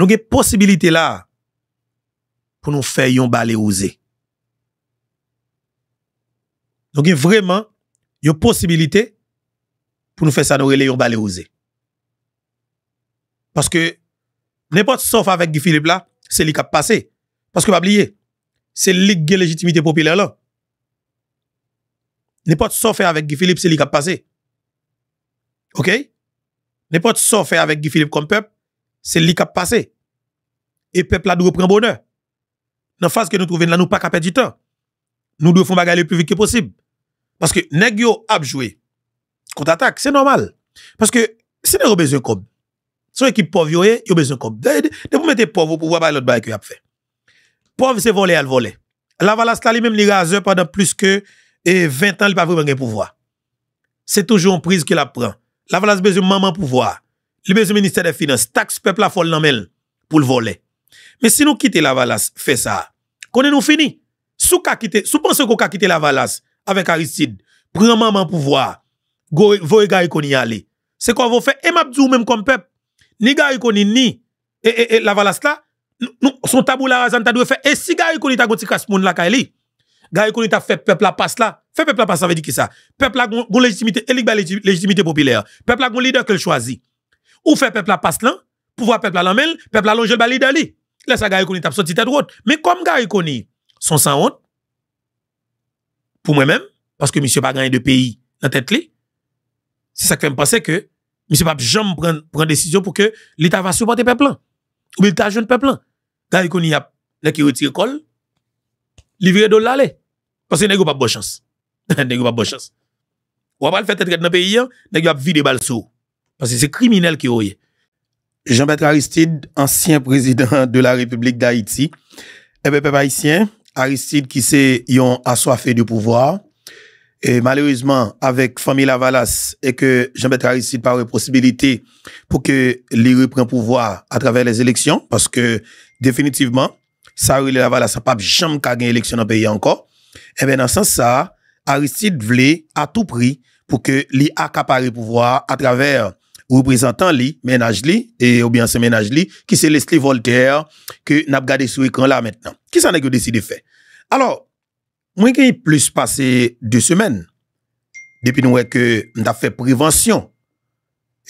nou gen posibilite la pou nou fe yon balè ose. Nou gen vreman yon posibilite pou nou fe sanorele yon balè ose. Paske, ne pot sofe avèk Gifilip la, se li kap pase. Paske wap liye, se li gen legitimite popüler la. Ne pot sofe avèk Gifilip, se li kap pase. Ok? Ne pot sofe avèk Gifilip kom pep, Se li kap pase E pep la nou repren boner Nan fase ke nou trove nan nou pa kapè di tan Nou nou foun bagay le plus vite ki posib Paske neg yo ap jwe Kontatak, se normal Paske se nou yo bezon kob So ekip pov yo ye, yo bezon kob De pou mette pov ou pou vwa bay lot bay ki yo ap fe Pov se vole al vole La valas la li mem li raze Pendan plus ke 20 an li pa vwe men gen pou vwa Se toujoun priz ki la pran La valas bezon man man pou vwa Le ministère des Finances, taxe peuple à folle dans pour le voler. Mais si nous quittons la valasse, fait ça. Qu'on est nous fini. Sous vous quitté, sous pensez qu'on quitté la valasse avec Aristide, prend maman pouvoir, voye gare qu'on y aller. C'est quoi vous fait? Et m'a même comme peuple, ni gare qu'on ni, et, et, la valasse là, son tabou la raison t'a dû faire, et si gare qu'on y a casse moun la kaeli, gare qu'on y a fait peuple la passe là, fait peuple la passe, ça veut dire qui ça? Peuple la légitimité, éligibilité légitimité populaire, peuple la gon leader qu'elle choisit. Ou fe pepla pas lan, pou wap pepla lan men, pepla lan jol bali dali. Lè sa gari koni tap so titè drote. Men kom gari koni son san hont, pou mwen men, paske misyo pa ganyen de peyi nan tèt li, se sak fèm pase ke misyo pa jom pren desisyon pou ke li ta va soubante pepla. Ou mi ta joun pepla. Gari koni ap, lè ki retire kol, livire do lalè. Pase nè goup ap bo chans. Nè goup ap bo chans. Ou apal fè tèt gèt nan peyi an, nè goup ap vide bal souk. Parce que c'est criminel qui est. Jean-Baptiste Aristide, ancien président de la République d'Haïti. Eh bien, peuple haïtien, Aristide qui s'est assoiffé du pouvoir. Et malheureusement, avec famille Lavalas et que Jean-Baptiste Aristide par possibilité pour que les prenne pouvoir à travers les élections, parce que définitivement, ça Lavalas n'a pas jamais gagné élection dans le pays encore. et eh bien, dans ce sens, ça, Aristide voulait à tout prix pour que les accapare pouvoir à travers ou prezentan li, menaj li, e oubyan se menaj li, ki se les li volter, ki nap gade sou ekran la menjnan. Ki san ek yo deside fe? Alors, mwen ki plus pase 2 semen, depi nou e ke euh, mta fe prevensyon,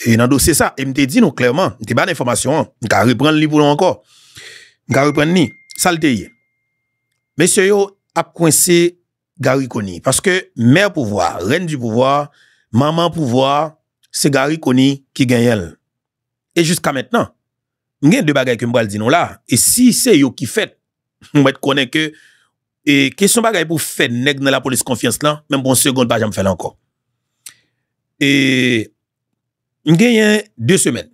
e nan do se sa, e mte di nou klerman, mte ban informasyon, mka repren li pou nou anko, mka repren ni, salteye. Mwen se yo ap konse gare koni, paske mèr pouvoar, renn di pouvoar, maman pouvoar, Se gari koni ki gen yel. E jiska mentenan, mgen de bagay ke mbal di nou la, e si se yo ki fet, mwen mwen konen ke, e kesyon bagay pou fet neg nan la polis konfians lan, men bon segond bagay mfen la anko. E mgen yen de semen.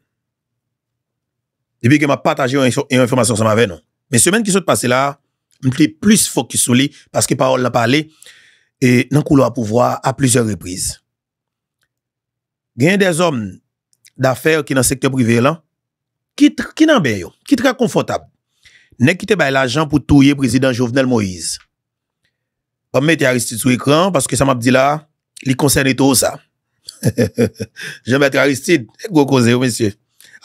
Depi ke mwen pataje yon informasyon sa mwen ve nou. Men semen ki sot pase la, mwen pli plus fokus sou li, paske parol la pale, e nan koulo apouvoa a plizor reprize. genye de zom da fèr ki nan sektor privè lan, ki nan ben yo, ki tra konfotab. Ne ki te bay l'ajan pou touye prezident Jovenel Moïse. Pam mette Aristide sou ekran, paske sa map di la, li konsen eto ou sa. Jem mette Aristide, ek go koze yo, mesye.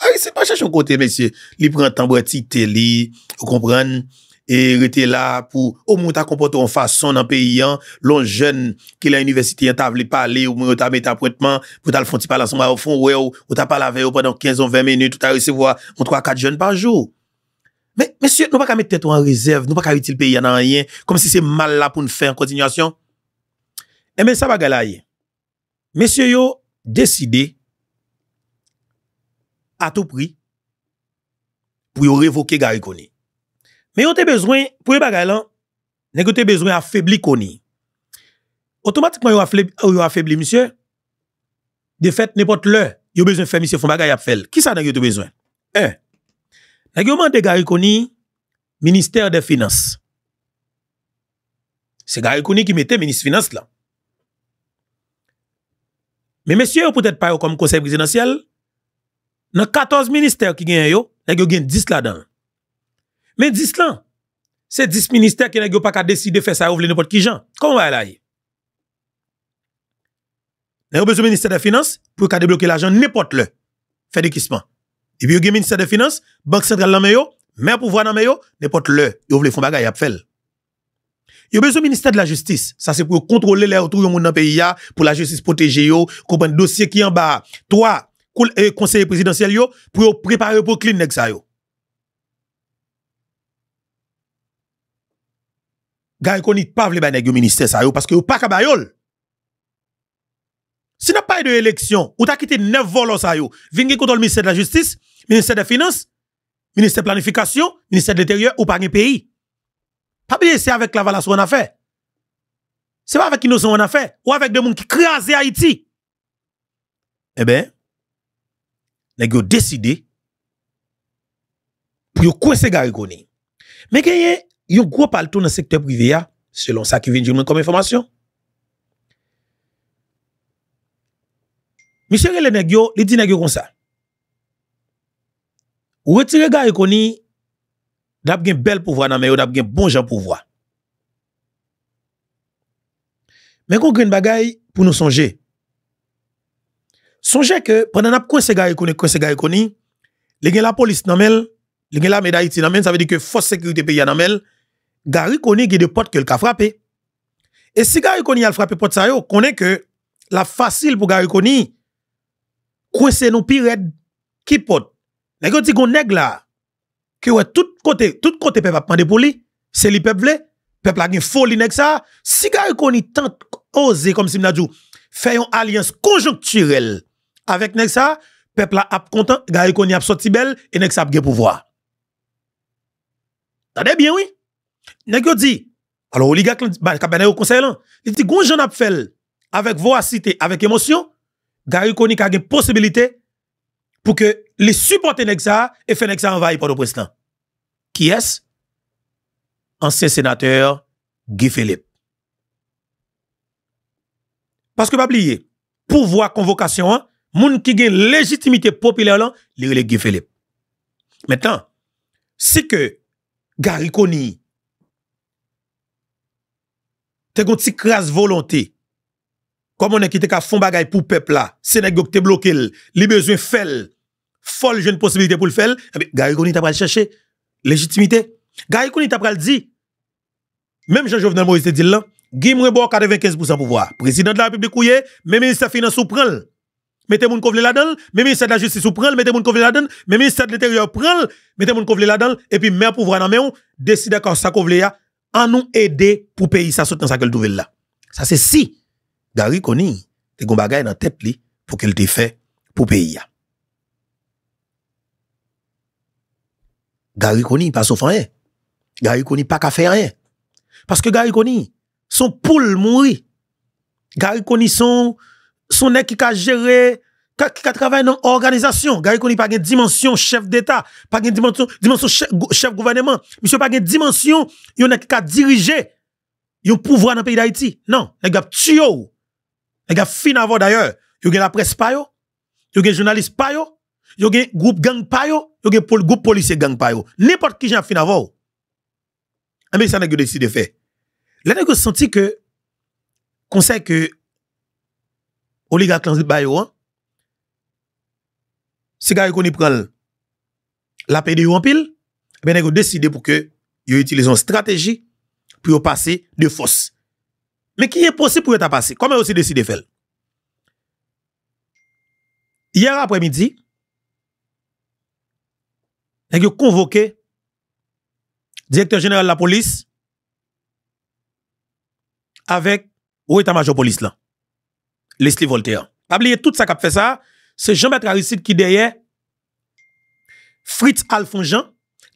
Aristide pa chache yon kote, mesye. Li pran tambou eti, te li, ou kompran, E rete la pou, ou moun ta kompoto an fason nan peyi an, lon jen ke la universite yon ta vle pale, ou moun ta met apwentman, pou ta l'fonti pale an soma, ou fon wè ou, ou ta pale aveyo pendant 15 ou 20 menut, ou ta resevo a moun 3-4 jen panjou. Men, men sio, nou pa ka met teto an rezerv, nou pa ka ritil peyi an an yon, kom si se mal la pou n'fe an kontinuasyon. E eh men sa baga la yon. Men sio yo, deside, a tou pri, pou yo revoke gari koni. Men yon te bezwen, pou yon bagay lan, nek yon te bezwen a febli koni. Otomatikman yon a febli, monsye, de fet, nepot lè, yon bezwen febi monsye, fon bagay apfel. Ki sa nek yon te bezwen? E, nek yon mante gari koni minister de finance. Se gari koni ki mete minister finance la. Men monsye, pou tèt pa yo kom konsep gizinansyal, nan 14 minister ki gen yo, nek yon gen 10 la dan. Men dis lan, se dis minister ki nan yo pa ka desi de fe sa yo vle nipot ki jan, kon wala yi? Nan yo bezou minister de finance pou ka deblokil ajan nipot le, fe di kisman. Ibi yo gen minister de finance, bank central nan me yo, men pou vwa nan me yo, nipot le, yo vle fon bagay ap fel. Yo bezou minister de la justice, sa se pou yo kontrole le retou yon moun nan peyi ya, pou la justice poteje euh, yo, koupan dosye ki an ba, toa, koul e konseye prezidentsel yo, pou yo prepare pou klini nek sa yo. Gary Conit pas vle le ministère ça parce que pas kabayol. Si n'a pas de élection, ou t'a quitté 9 volos ça yo, vingé contre le ministère de la justice, ministère des finances, ministère de planification, ministère de l'intérieur ou pas un pays. Pas bien c'est avec la valance qu'on a fait. C'est pas avec innocent qu'on a fait ou avec des gens qui crasent Haïti. Eh ben nèg yo décidé pour coincer Gary Conit. Mais a yon gros palto dans le secteur privé, selon ça qui vient de nous comme information. Monsieur les Negyo, les dit Negyo comme ça. Ou retire gars koni, d'ab gen bel pouvoir nan mais ou d'ab gen bon jan pouvoir. Mais qu'on une bagay pour nous songer. Songez que pendant n'a ces gars koni, coin ces gars koni, les gen la police nan mel, les gen la médaille nan mel, ça veut dire que force sécurité pays nan mel, Garikoni gede pot ke l ka frape E si garikoni al frape pot sa yo Kone ke la fasil pou garikoni Kwen se nou pi red Ki pot Nèk yo di kon neg la Ki wè tout kote pep ap mande pou li Se li pep vle Pep la gen foli nèk sa Si garikoni tent oze kom si mnadjou Fè yon alians konjonkturel Awek nèk sa Pep la ap kontan garikoni ap soti bel E nèk sa ap gen pou vwa Tade bien wè Nèk yo di, alo ou li gak Kabene yo konsey lan, li di goun jen ap fel Avèk voa site, avèk emosyon Gari koni kage posibilite Pou ke li supporte Nèk sa, e fè nèk sa anvaye Pou do prestan, ki es Anse senater Guy Philippe Paske pa pliye, pou voa Konvokasyon an, moun ki gen Legitimite popüler lan, li yole Guy Philippe Metan Si ke gari koni Te kon ti kras volonti. Koman an ki te ka fon bagay pou pep la. Sena gyo ki te blokil. Li bezwen fel. Fol jen posibilite pou l fel. A bi gari kon ni ta pral chashe. Legitimite. Gari kon ni ta pral di. Mem jen jovenel Moise te dil lan. Gim rebo akade ven 15% pou vwa. Prezident la republikou ye. Mem minister finance ou pral. Mete moun kovle la don. Mem minister de la justice ou pral. Mete moun kovle la don. Mem minister de l'interieur pral. Mete moun kovle la don. E pi mè pou vwa nan mè ou. Deside akon sa kovle ya. an nou ede pou peyi sa sot nan sa keldouvel la. Sa se si garikoni te kon bagay nan tep li pou keldi fe pou peyi ya. Garikoni pa sofan ye. Garikoni pa ka fe re. Paske garikoni son poul moun ri. Garikoni son nek ki ka jere... qui travaille dans l'organisation, gars, qu'on n'y pas de dimension chef d'État, pas de dimension, chef gouvernement, monsieur pas de dimension, il y en qui a dirigé, il pouvoir dans le pays d'Haïti. Non, les gars, tuyo, les gars, fin avant d'ailleurs, il y a la presse pas il y a des journalistes pas il y a des groupes gang pas il y a des groupes policiers gang pas N'importe qui a fin avant. Et bien, ah, ça n'a que décidé de faire. Là, n'a que senti que, conseil que, oligarque, l'anzi, bah, yo, hein, sigari koni pral la pe di yo anpil, e ben ek yo deside pou ke yo itilize an strategi pou yo pase de fos. Men kiye posib pou yo ta pase? Koman yo se deside fel? Yer apre midi, ek yo konvoke direktor jeneral la polis avèk ou etan major polis lan, Leslie Voltaire. Pabliye tout sa kap fè sa, c'est Jean-Baptiste Aristide qui derrière Fritz Alphonse Jean,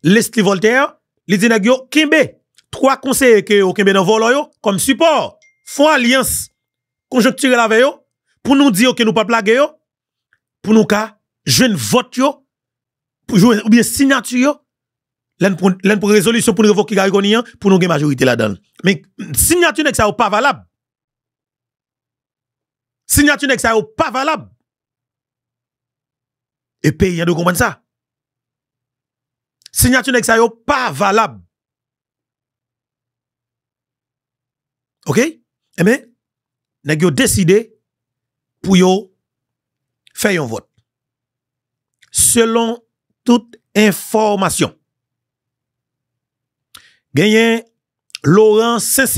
Leslie Voltaire, les Nagio Kimbe. Trois conseillers que au Kimbe dans volo comme support. Font alliance conjoncturelle avec eux pour nous dire que nous pas plaguer pour nous ka jeune vote yo pour ou bien signature yo l'en pour pour résolution pour révoquer Garigonian hein, pour nous gagner majorité là-dedans. Mais signature n'est ça pas valable. Signature n'est ça pas valable. Et pays de comprendre ça. Signature n'est pas valable. OK Eh bien, n'est yo décidé pour yo faire un vote. Selon toute information. Gagné Laurent saint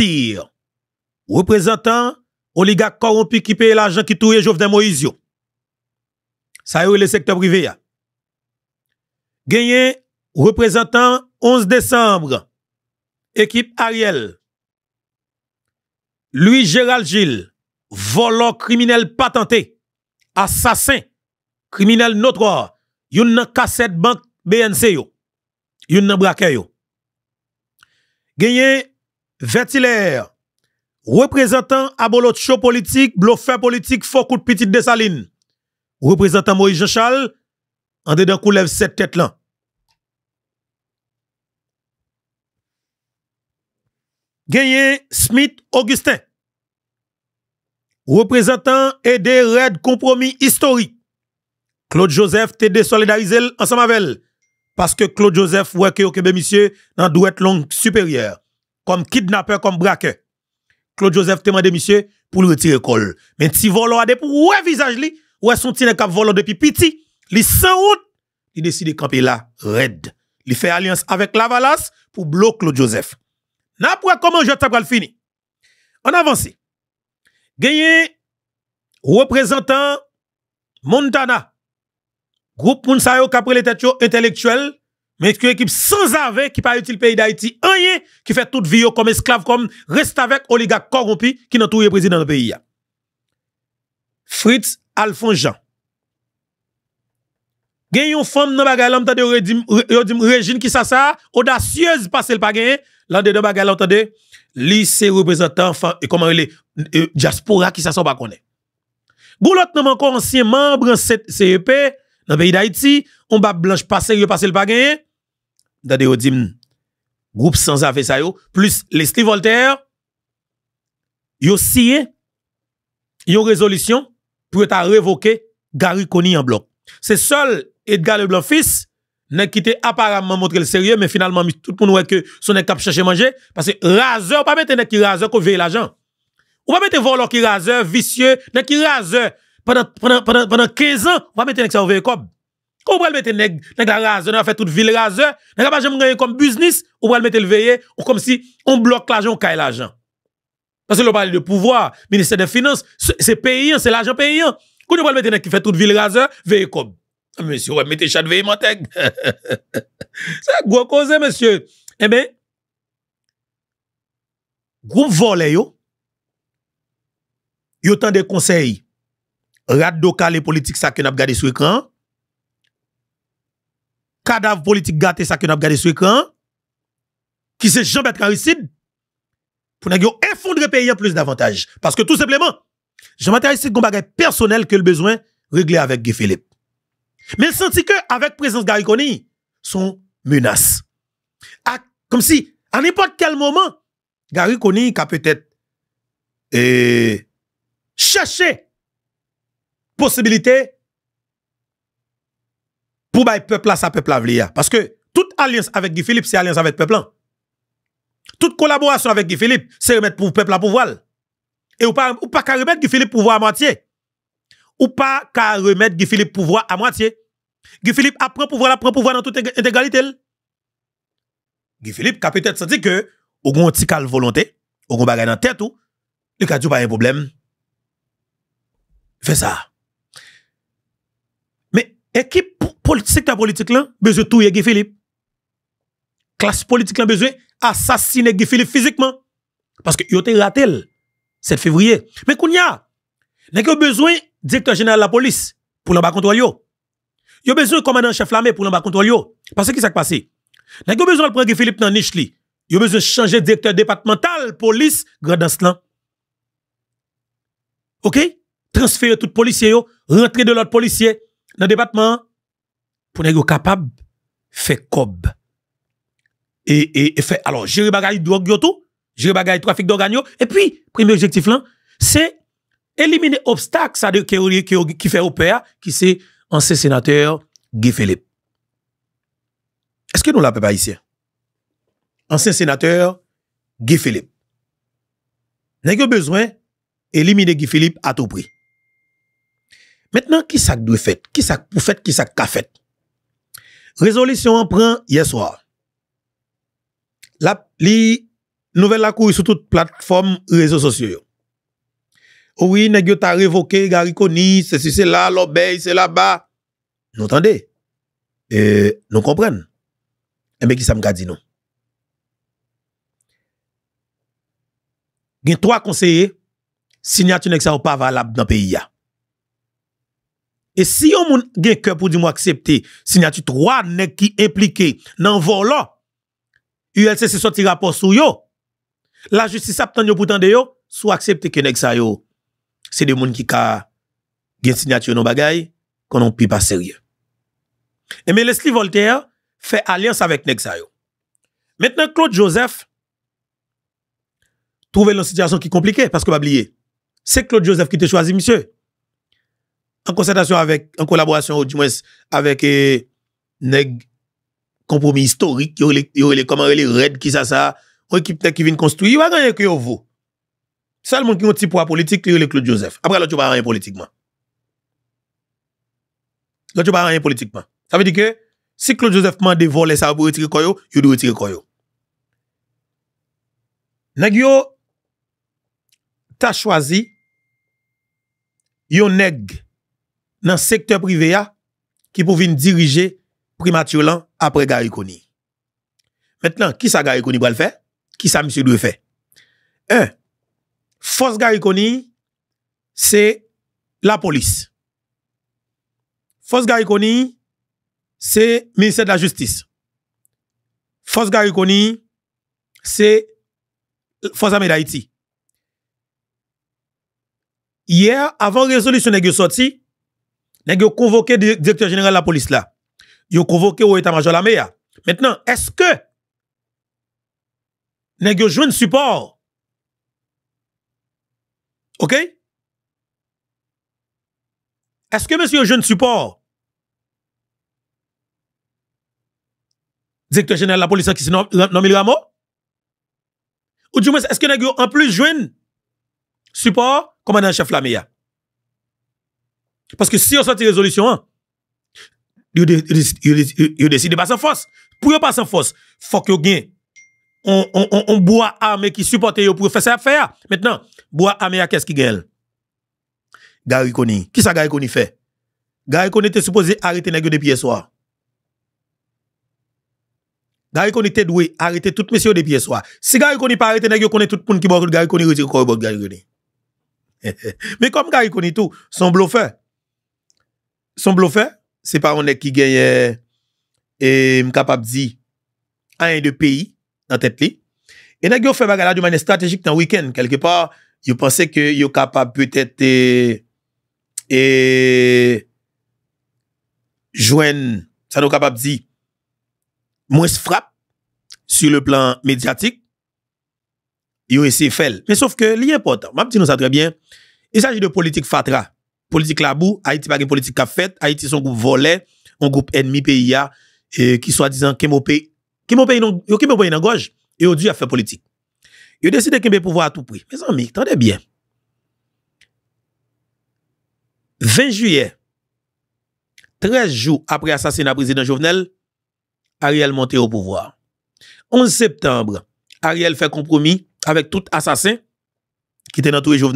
représentant oligarque corrompu qui paye l'argent qui touille Jovenel Moïse ça y est le secteur privé Gagné représentant 11 décembre équipe Ariel. Louis Gérald Gilles, volant criminel patenté, assassin, criminel notoire, yon nan cassette banque BNC yo, yon nan braquet yo. Gagné Vertilaire, représentant show politique, bluffeur politique, faux coup de petite représentant Moïse Jean-Charles, en dedans cette tête là. Gagné Smith Augustin, représentant et des raids compromis historique. Claude Joseph t'a désolidarisé ensemble avec elle. Parce que Claude Joseph ouais que ok ben, monsieur dans être longue supérieure. Comme kidnappeur, comme braqueur. Claude Joseph t'a demandé monsieur pour le retirer col. Mais si volo a des pour ouais visage li, ou est-ce qu'on cap volant depuis petit, li sans route. il décide de camper là, raide. Il fait alliance avec Lavalas pour bloquer Claude Joseph. N'a pas comment je le fini. On avance. Gagné représentant Montana. Groupe Mounsayo qui les têtes intellectuelles, mais qui équipe sans ave, qui pas utile pays d'Haïti, rien qui fait toute vie comme esclave, comme reste avec oligarque corrompu qui tout le président de pays. Fritz Alfon Jean Gen yon fom nan bagay lam Tade yon regine ki sasa Odasyez pase lpa gen Lande nan bagay lam tade Lise reprezentan Jaspora ki sasa bakone Goulot nan manko ansyen Membre sepe Nan beyi da iti Omba blanche pase yon pase lpa gen Tade yon dim Groupe sans afe sayo Plus Lestri Voltaire Yon siye Yon rezolusyon pour être révoquer Gary Koni en bloc. C'est seul Edgar Leblanc fils n'a quitté apparemment montré le sérieux mais finalement tout le monde que son est cap chercher manger parce que raseur pas mettre qui raseur qu'on veille l'argent. On va mettre voleur qui raseur vicieux n'a qui raseur pendant pendant pendant 15 ans on va mettre ça veille comme on va mettre nèg nèg raseur on fait toute ville raseur n'a pas jamais gagner comme business on va mettre le veiller comme si on bloque l'argent caille l'argent. Pase lopal de pouvoi, minister de finance, se peyi an, se l'ajan peyi an. Koun yon pral metene ki fe tout vil raze, veye kom. Monsi wè metè chan veye mantèk. Sa gwo kose monsi. Ebe, gwo mvole yo, yo tan de konsey, rad do kalè politik sa kè nap gade sou ekran, kadav politik gate sa kè nap gade sou ekran, ki se jambèt kan risid, pou nan gyo enfondre pe yon plus davantage. Paske tout sepleman, jèm anteresit kon bagay personel ke l bezwen regle avèk Gifilip. Men senti ke avèk presens Garikoni son mounas. A kom euh, si, an epote kel moman, Garikoni ka petèt e chèche posibilite pou bay peplas sa peplavli ya. Paske tout alens avèk Gifilip se alens avèk peplan. Tout kolaborasyon avèk Gifilip, se remèd pou pepl la pouvoil. Ou pa ka remèd Gifilip pouvoi a matye. Ou pa ka remèd Gifilip pouvoi a matye. Gifilip apren pouvoi la, apren pouvoi nan tout entegalitel. Gifilip ka pètèt sè di ke ou goun ti kal volontè, ou goun bagay nan tèt ou, lè ka djou pa yon poublem. Fè sa. Mè, ekip politik la politik lan, bezwe tou yè Gifilip. Klas politik lan bezwe, assassiner Guy Philippe physiquement. Parce que yo te raté le 7 février. Mais qu'on y a, n'a que besoin directeur général de la police pour l'en bas contrôle yo. Yo besoin commandant chef l'armée pour l'en bas contrôle yo. Parce que qui s'est passé? N'a que besoin de prendre Guy Philippe dans niche li. Yo besoin changer directeur départemental police grand là. OK? Transférer tout policier yo, rentrer de l'autre policier dans le département pour n'est capable faire cob. E, e, e fe, alo, jiri bagay drok gyo tou, jiri bagay trafik drok ganyo, e pi, premi ojektif lan, se, elimine obstak sa de ki fe opere, ki se, ansen senatèr Guy Philippe. Eske nou la pe pa isye? Ansen senatèr Guy Philippe. Nè gyo bezwen, elimine Guy Philippe a tou pri. Mètnen, ki sak dwe fèt, ki sak pou fèt, ki sak ka fèt? Rezolisyon an pren yè swa. Li nouvel lakou yon sou tout platform yon rezo sosyo yon. Ouwi, nek yo ta revoke, garikoni, se si se la, lo bey, se la ba. Nou tende. E nou kompren. E meki sa mga di nou. Gen 3 konseye, sinyatu nek sa wap avalab nan peyi ya. E si yon moun gen ke pou di mou aksepte, sinyatu 3 nek ki implike nan volo ULCC sorti rapport sur yo. La justice a yo pour de yo, soit accepter que nèg C'est des gens qui ka gen signature non bagay qu'on n'en pi pas sérieux. Et mais Leslie Voltaire fait alliance avec nèg Maintenant Claude Joseph trouve une situation qui est compliquée parce que pas oublier. C'est Claude Joseph qui te choisi monsieur. En concertation avec en collaboration au moins avec eh, kompromi istorik, yon re le koman, yon re le red, ki sa sa, yon ekipne ki vin konstruy, yon wakanyen ki yo vo. Salmoun ki yon ti pou a politik, yon re le Claude Joseph. Apre la chou pa ranyen politikman. La chou pa ranyen politikman. Sa vedi ke, si Claude Joseph man devole sa wabou retire koyo, yon do retire koyo. Nag yo, ta chwazi, yon neg, nan sektor prive ya, ki pou vin dirije, primatio lan apre Garikoni. Mètnen, ki sa Garikoni pou al fè? Ki sa misi dwe fè? 1. Fos Garikoni, se la polis. Fos Garikoni, se minister da justis. Fos Garikoni, se Fos Amedayiti. Yer, avan resolusyon ne ge soti, ne ge konvoke direktor general la polis la. yo convoqué au état-major la Meya. Maintenant, est-ce que nèg yo joindre support OK Est-ce que monsieur jeune support Directeur général de la police qui s'est nommé Ramo Ou du moins est-ce que nèg en plus joindre support un chef la Parce que si on sortit résolution ils deside de passe force. Pour Pour ba en force, que yo gen. On, on, on, on armé qui supporte yo pour faire. Maintenant, fè Maintenant, Mètnen, qu'est-ce qui ce kes gagne? Gary Koni. qui sa Gary Koni fait? Gary Koni était supposé arrêter les depuis hier soir. Gary Koni était doué arrêter tout monsieur depuis hier soir. Si Gary Koni pas les qu'on connaît tout monde qui boit Gary Koni retire corps Gary Mais comme Gary Koni tout, son bluffeur. Son bluffeur se pa ronde ki genye e, m kapap di a yon de peyi nan tet li. E nan gyo fe bagala di manen strategik tan wiken, kelke pa yo pense ke yo kapap petet e jwen sa nou kapap di mwes frap su le plan medyatik yo ese fel. Men sof ke li importan, ma pti nou sa trebyen, e saji de politik fatra. politik la bou, Haiti bagen politik ka fèt, Haiti son goup volè, an goup ennmi PIA, e, ki so a dizan kem opè, non, yo kem opè yon an goj, e yo di a fè politik. Yo deside kem bè pouvo a tou pri, mè zanmi, tande bie. 20 juyè, 13 jou apre asasina prezident Jovenel, Ariel monte yo pouvo. 11 septembre, Ariel fè kompromis avèk tout asasin qui était dans tous les jeunes,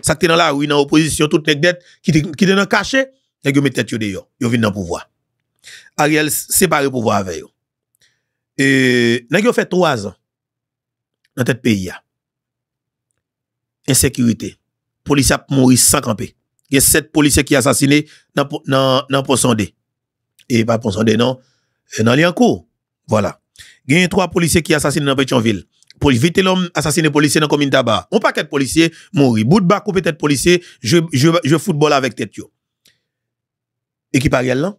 ça qui était dans la rue, dans l'opposition, toute les qui était dans le cachet, nèg mis met tête dehors. ils viennent dans le pouvoir. Ariel le pouvoir avec eux. Et nèg ont fait trois ans dans tête pays Insécurité. Police a mouru sans camper. Il y a sept policiers qui assassiné dans dans dans Et pas Ponsondé non, dans Liancourt. Voilà. Il y a trois policiers qui assassinés dans Pétionville. Vite l'om asasine polisye nan komin taba. Ou pa ket polisye, mori. Bout bak ou pet et polisye, je foute bol avèk tet yo. Ekipa gel lan.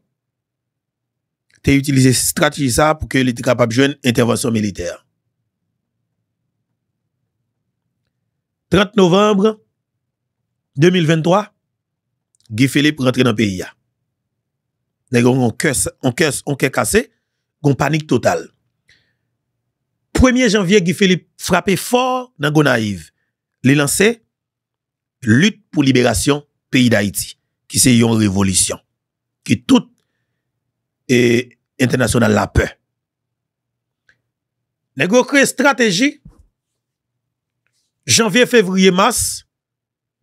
Te utilize strategisa pou ke li te kapap jwen intervensyon militer. 30 novembre 2023 Guy Philippe rentre nan PIA. Nè gongon kèse, on kè kase, gong panik total. premye janvye gifil frape for nan Gonaiv, li lanse lute pou liberasyon peyi da Haiti, ki se yon revolisyon, ki tout e internasyon nan la pe. Nèk yo kre strategi, janvye fevriye mas,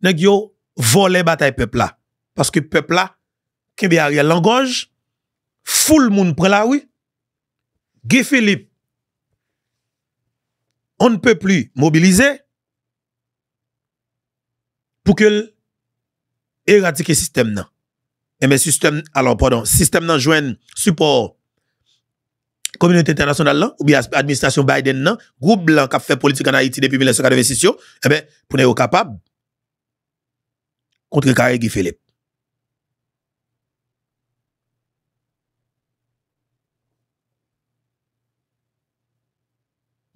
nèk yo volen batay pepla, paske pepla, kembe a riyal langonj, ful moun prela wè, gifil lip, On ne pe pli mobilize pou ke el eratike sistem nan. E men, sistem nan jwen support komunite internasyonal nan, ou biye administasyon Biden nan, groub lan kap fe politik anayiti depi 1936 yo, e eh men, pou ne yo kapab kontre kare gifelip.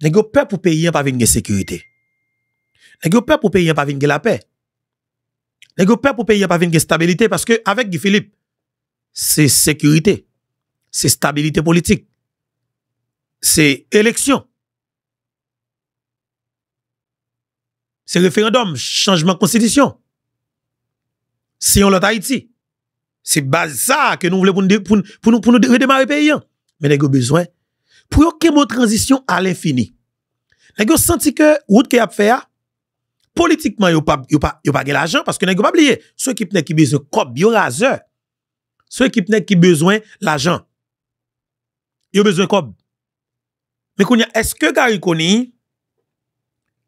Nè go pè pou peyi an pa vin gen sekurite. Nè go pè pou peyi an pa vin gen la pè. Nè go pè pou peyi an pa vin gen stabilite. Paske avèk di Filip, se sekurite, se stabilite politik, se eleksyon, se referandom, chanjman konstidisyon, se yon lota iti. Se baza ke nou vle pou nou demare peyi an. Mè nè go bezwen pou yo kemo tranzisyon al infini. Nè gyo senti ke, wout ke yap fe a, politikman yo page l'ajan, paske nè gyo pabliye, sou ekip nek ki bezwen kob, yo raze, sou ekip nek ki bezwen l'ajan, yo bezwen kob. Mè kon ya, eske gari koni,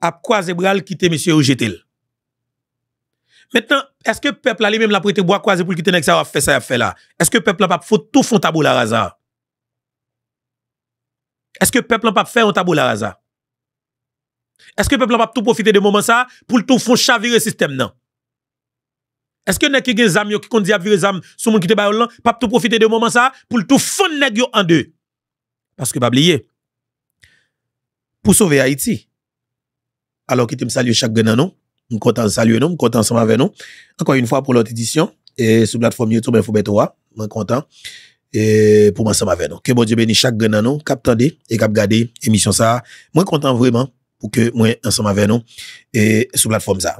ap kwa zebral kite monsye ou jetil? Mètan, eske pepl alè, mèm la pou ete bwa kwa zebral kite, nèk sa waf fè sa waf fè la? Eske pepl ap ap fote tout fon tabou la raza? Eske peplon pap fè an tabou la raza? Eske peplon pap tout profite de momen sa? Poul tou foun chavire sistem nan? Eske nek yon gen zam yo ki kondi ap vire zam sou moun ki te bayon lan? Pap tout profite de momen sa? Poul tou foun neg yo an de? Paske bab liye. Pou souve Haiti? Alon ki te m salye chak gen nan nou? M kontan salye nou? M kontan sa ma ve nou? Ankon yon fwa pou lot edisyon. E sou blat foun myoutou men foun bete wwa. Men kontan. E pou mwen sa ma ven nou. Ke mwen bon dibe ni chak gen nan nou, kap tande, e kap gade, emisyon sa, mwen kontan vreman, pou ke mwen sa ma ven nou, e sou platform za.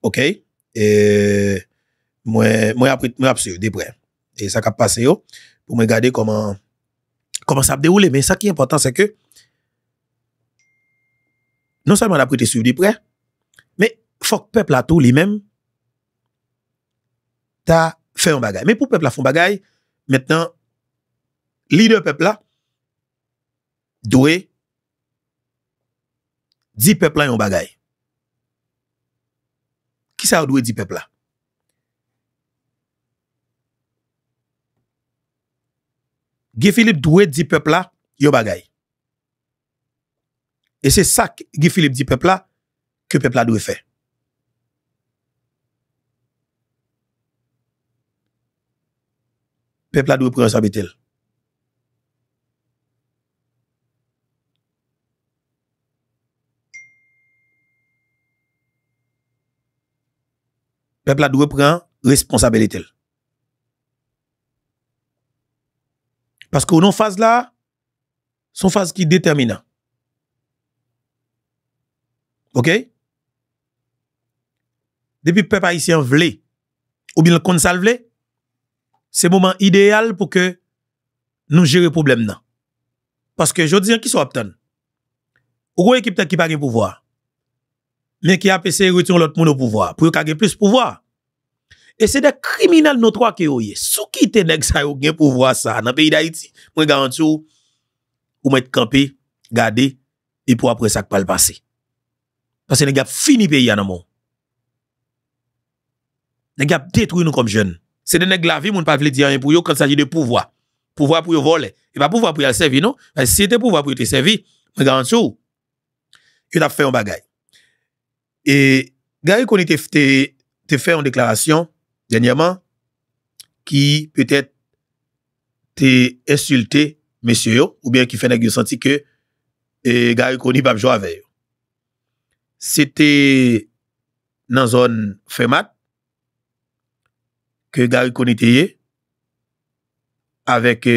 Ok? E, mwen apse yo, depre. E sa kap pase yo, pou mwen gade koman, koman sa apde oule. Men sa ki important se ke, non salman aprete sou depre, men fok pepl la tou li men, ta fe yon bagay. Men pou pepl la fon bagay, men fok pepl la fon bagay, Mètè nan, lide pepla dwe di pepla yon bagay. Ki sa yon dwe di pepla? Gye Filip dwe di pepla yon bagay. E se sak Gye Filip di pepla ke pepla dwe fè. pep la dwe prensab etel. Pep la dwe prensab etel. Paske ou nou faz la, son faz ki determina. Ok? Depi pep a isi an vle, ou bil kon sal vle, Se mouman ideal pou ke nou jere poublem nan. Paske jodi an ki sou aptan. Ou kwenye ki pten ki pa ge pouvoa. Men ki apese retyon lout moun ou pouvoa. Pou yo ka ge plus pouvoa. E se de kriminal nou 3 ki yo ye. Sou ki te neg sa yo gen pouvoa sa nan peyi da iti. Mwen garantou ou mwen ete kampi, gade, e pou apre sak pa lpase. Paske ne gap fini peyi an nan moun. Ne gap detwou nou kom jen nou. Se dene glavi, moun pa vle di anye pou yo kon saji de pouvoi. Pouvoi pou yo vole. E pa pouvoi pou yo alsevi, non? Ben, se te pouvoi pou yo te sevi, mwen garansou, yo tap fè yon bagay. E, gari koni te fè yon deklarasyon dènyaman, ki pwetè te esulte mesye yo, ou bien ki fè nèk yo senti ke e, gari koni babjwa veyo. Se te nan zon fè mat, ke gary konite ye, avek, e,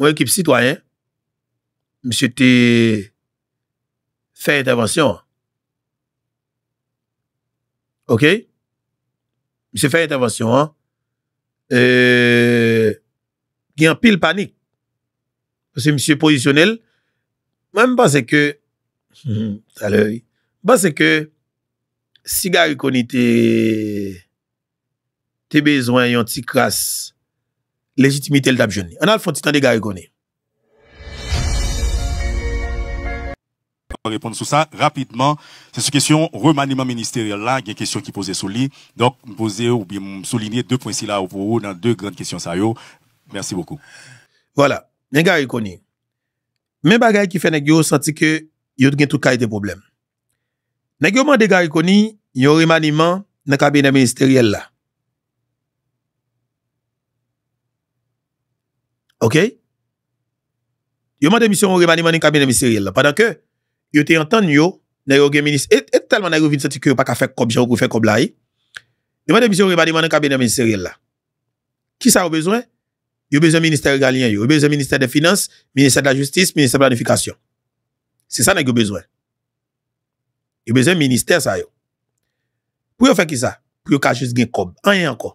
mwen ekip sitwayen, msye te, fey intervensyon, ok, msye fey intervensyon, e, gen pil panik, msye msye pozisyonel, mwen mpase ke, taler, mpase ke, si gary konite, e, te bezwen yon ti kras lejitimite l dap jouni. An al fon ti tan de gare koni. A repon sou sa rapidman. Se sou kesyon remaniman ministeri la, gen kesyon ki pose sou li. Donk m pose ou bi m soliniye de pou ensi la ou pou ou nan de gran kesyon sa yo. Mersi boku. Vola, men gare koni. Men bagay ki fe negyo santi ke yon gen tout kaj de problem. Negyo man de gare koni yon remaniman nan kabine ministeri la. Ok? Yo man demisyon ou rebaniman yon kabine ministeriyel la. Padan ke, yo te yon tan yo, nan yo gen minister, et telman nan yo minister ki yo pa ka fek kob, jan ou kon fek kob la yi. Eh? Yo man demisyon ou rebaniman yon kabine ministeriyel la. Ki sa ou bezwen? Yo bezwen minister galiyen yo. Yo bezwen minister de finance, minister de la justice, minister planifikasyon. Se sa nan yo bezwen. Yo bezwen minister sa yo. Pou yo fek ki sa? Pou yo ka jiz gen kob. An yon anko.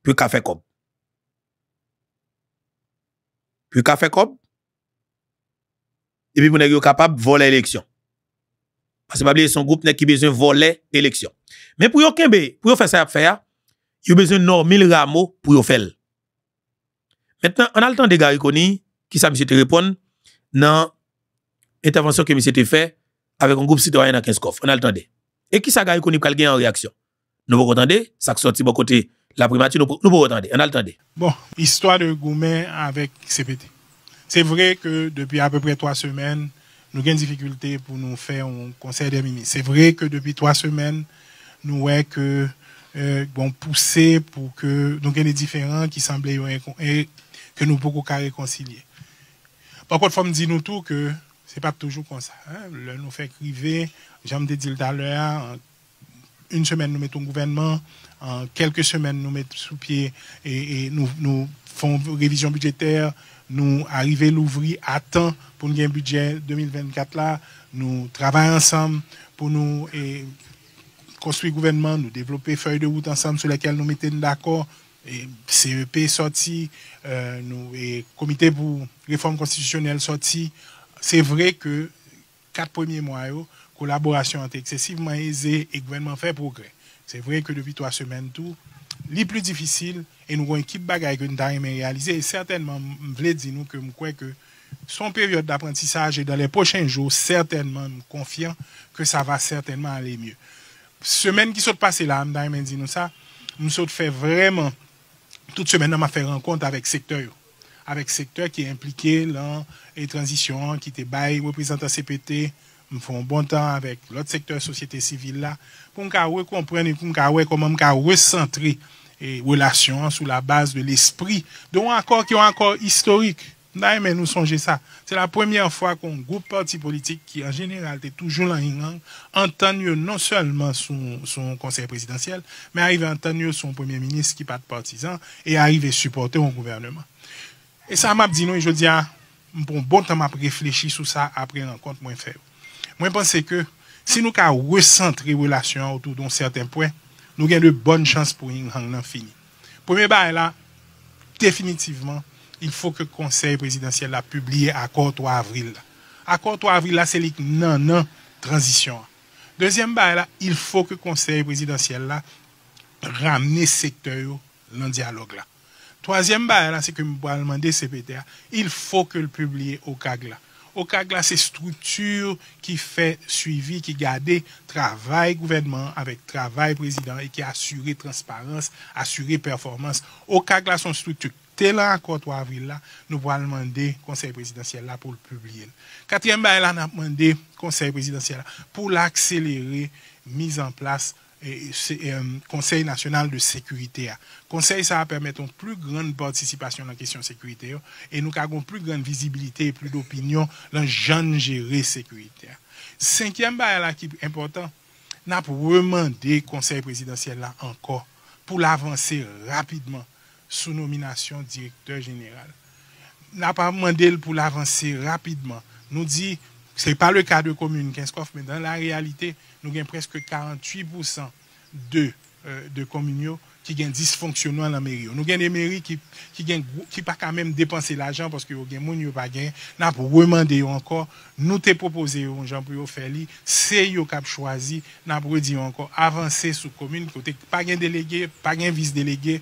Pou yo ka fek kob. Pwè ka fè kom? Epi mounè yon kapap volè eleksyon. Pase mabli yon son goup nè ki bezon volè eleksyon. Men pou yon kenbe, pou yon fè sa ap fè ya, yon bezon nou mil ramo pou yon fèl. Mètè, an al tande gari koni, ki sa msè te repon nan intervensyon ke msè te fè avek yon goup sitoyen an kens kof, an al tande. E ki sa gari koni pou kal gen yon reaksyon? nous vous entendez ça qui sortit bon côté la primature, nous pouvons entendre, on entendu. Bon, histoire de Goumet avec CPT. C'est vrai que depuis à peu près trois semaines, nous avons des difficultés pour nous faire un conseil des ministres. C'est vrai que depuis trois semaines, nous avons que euh, bon poussé pour que nous avons des différents qui semblaient que nous pouvons réconcilier. Par contre, il faut me nous tout que c'est pas toujours comme ça. Hein. nous fait criver, j'aime te dire tout à l'heure, une semaine, nous mettons gouvernement, en quelques semaines, nous mettons sous pied et, nous, faisons font révision budgétaire, nous arrivons l'ouvrir à temps pour nous un budget 2024 là, nous travaillons ensemble pour nous et gouvernement, nous développer feuille de route ensemble sur laquelle nous mettons d'accord. Et CEP sorti, le euh, nous, et comité pour réforme constitutionnelle sorti. C'est vrai que quatre premiers mois, collaboration est excessivement aisée et le gouvernement fait progrès. C'est vrai que depuis trois semaines, tout, les plus difficile et nous avons une équipe bagaille que nous avons réalisé, et certainement, je dire nous que je crois que son période d'apprentissage et dans les prochains jours, certainement, nous confiant que ça va certainement aller mieux. Semaine qui s'est passée là, nous avons nous ça, nous sommes fait vraiment, toute semaine, nous avons fait rencontre avec le secteur avec secteur qui est impliqué dans les transitions, qui était bail, représentant CPT, nous faisons bon temps avec l'autre secteur société civile là, pour nous comprendre et pour nous comment recentrer les eh, relations sous la base de l'esprit, dont encore qui est encore historique. mais nous songez ça. C'est la première fois qu'un groupe parti politique qui, en général, est toujours là, entend non seulement son, conseil présidentiel, mais arrive à entendre son premier ministre qui n'est pas de partisan et arrive à supporter un gouvernement. Et ça m'a dit, non, je dis, ah, bon, bon temps, m'a réfléchi sur ça après rencontre moins faible. Mwen pense ke, se nou ka resantri relasyon outou don certain pwen, nou gen de bon chans pou yon hang nan fini. Poumè baye la, definitivman, il fò ke konsey prezidentiel la publiye akor 3 avril. Akor 3 avril la, se lik nan nan transisyon. Dezyen baye la, il fò ke konsey prezidentiel la ramne sektèyo nan diyalog la. Tozyen baye la, se ke mboalman de sepetè, il fò ke l'publiye okag la. Au cas là, une structure qui fait suivi, qui garder, travail, gouvernement avec travail président et qui assure transparence, assure performance. Au cas là, son structure tel la 3 avril nous nous demander au conseil présidentiel pour pour publier. Quatrième, Quatrième bail, nous au conseil présidentiel pour l'accélérer, la mise place et euh, Conseil national de sécurité. Conseil, ça va permettre une plus grande participation dans la question de sécurité hein, et nous avons plus grande visibilité et plus d'opinion dans jeune gérer sécurité. Hein. Cinquième bail qui est important, nous avons demandé Conseil présidentiel là encore pour l'avancer rapidement sous nomination directeur général. Nous pas demandé pour l'avancer rapidement. Nous dit Se pa le ka de komune kenskof, men dan la realite, nou gen preske 48% de komune euh, yo ki gen disfonksyonan la meri yo. Nou gen de meri ki gen ki pa kamem depanse la jan paske yo gen moun yo pa gen, nap wè mande yo anko, nou te propose yo anjan pou yo fè li, se yo kap chwazi, nap wè di yo anko avanse sou komune, kote pa gen delege, pa gen vis delege,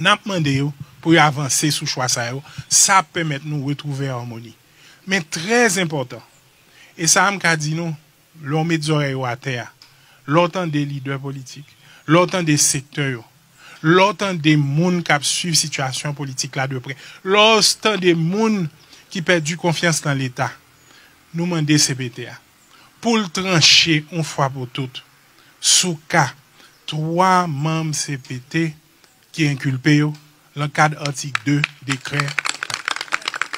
nap mande yo pou yo avanse sou chwa sa yo. Sa pèmèt nou wè trouve anmoni. Men trez importan, Et ça am ka di nou, lor met zore yo a terre, lor tan de lider politik, des tan de sektor yo, de moun kap suiv situasyon politik la de pre, l'État. tan de moun ki perdu konfians nan l'Etat, nou mande CPTA. Pou l'tranche, fois fwa pou tout, sou ka, 3 CPT qui inkulpe yo, de antik 2 décret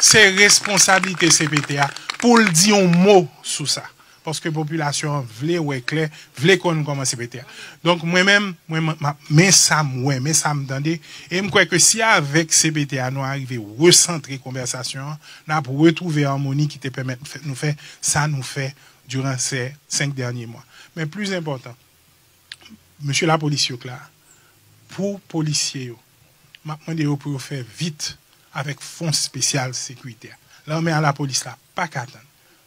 Se responsabilite CPTA, pou l diyon mou sou sa. Paske populasyon vle ou ekle, vle kon nou konman CBT-A. Donk mwen men, mwen sa mwen, mwen sa mdande, e mkwe ke si avek CBT-A nou arive ou resantre konversasyon, nan pou retouve anmoni ki te pemet nou fe, sa nou fe duran se 5 dernyen mwen. Men plus important, mwen se la polis yo kla, pou polisye yo, map mwen de yo pou yo fe vite avek fon spesyal sekwiter. Lan men an la polis la, pas qu'attendre.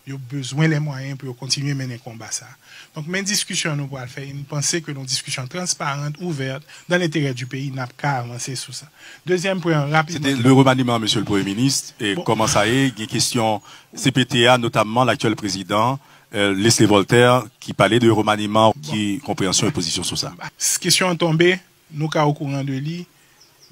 Ils ont besoin des moyens pour continuer à mener le combat. Ça. Donc, mes discussions, nous le faire. Nous pensons que nos discussions transparente, ouverte, dans l'intérêt du pays, n'a pas avancé sur ça. Deuxième point, rapidement. C'était le remaniement, monsieur le Premier ministre. Et comment ça est Il y a une question CPTA, notamment l'actuel président. Euh, Leslie Voltaire qui parlait de remaniement, qui compréhension et position sur ça. Bah, cette question est tombée, nous sommes au courant de lui.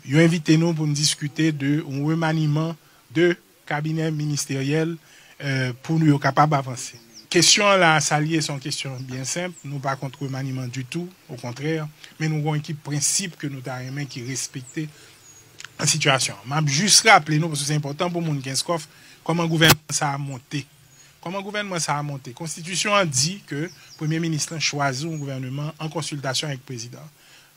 Ils ont invité nous pour discuter de remaniement de cabinet ministériel euh, pour nous être capables d'avancer. Question là, s'allier, c'est une question bien simple. Nous pas contre le maniement du tout, au contraire. Mais nous avons un principe que nous avons qui respecter en situation. Je juste rappeler nous, parce que c'est important pour mon comment le gouvernement ça a monté. Comment le gouvernement ça a monté. La Constitution a dit que le Premier ministre choisi un gouvernement en consultation avec le président.